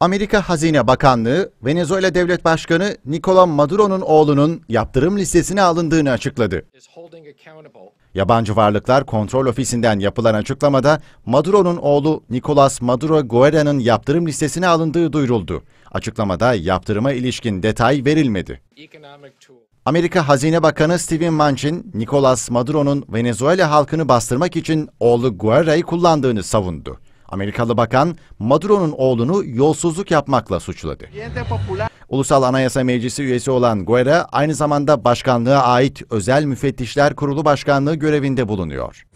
Amerika Hazine Bakanlığı, Venezuela Devlet Başkanı Nicola Maduro'nun oğlunun yaptırım listesine alındığını açıkladı. Yabancı Varlıklar Kontrol Ofisi'nden yapılan açıklamada Maduro'nun oğlu Nicolas Maduro Guerra'nın yaptırım listesine alındığı duyuruldu. Açıklamada yaptırıma ilişkin detay verilmedi. Amerika Hazine Bakanı Steven Manchin, Nicolas Maduro'nun Venezuela halkını bastırmak için oğlu Guerra'yı kullandığını savundu. Amerikalı bakan Maduro'nun oğlunu yolsuzluk yapmakla suçladı. Ulusal Anayasa Meclisi üyesi olan Guerra aynı zamanda başkanlığa ait Özel Müfettişler Kurulu Başkanlığı görevinde bulunuyor.